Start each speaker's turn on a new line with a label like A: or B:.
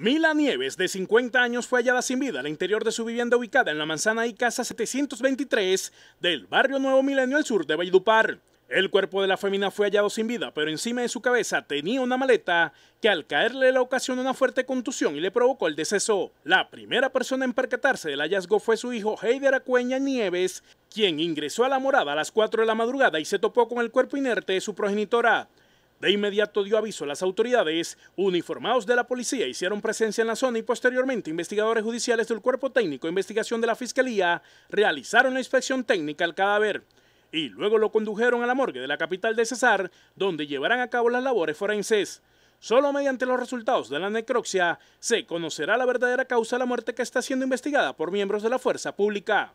A: Mila Nieves, de 50 años, fue hallada sin vida al interior de su vivienda ubicada en la manzana y casa 723 del barrio Nuevo Milenio al sur de Valledupar. El cuerpo de la fémina fue hallado sin vida, pero encima de su cabeza tenía una maleta que al caerle la ocasionó una fuerte contusión y le provocó el deceso. La primera persona en percatarse del hallazgo fue su hijo Heider Acueña Nieves, quien ingresó a la morada a las 4 de la madrugada y se topó con el cuerpo inerte de su progenitora. De inmediato dio aviso a las autoridades, uniformados de la policía hicieron presencia en la zona y posteriormente investigadores judiciales del Cuerpo Técnico de Investigación de la Fiscalía realizaron la inspección técnica al cadáver y luego lo condujeron a la morgue de la capital de Cesar, donde llevarán a cabo las labores forenses. Solo mediante los resultados de la necropsia se conocerá la verdadera causa de la muerte que está siendo investigada por miembros de la fuerza pública.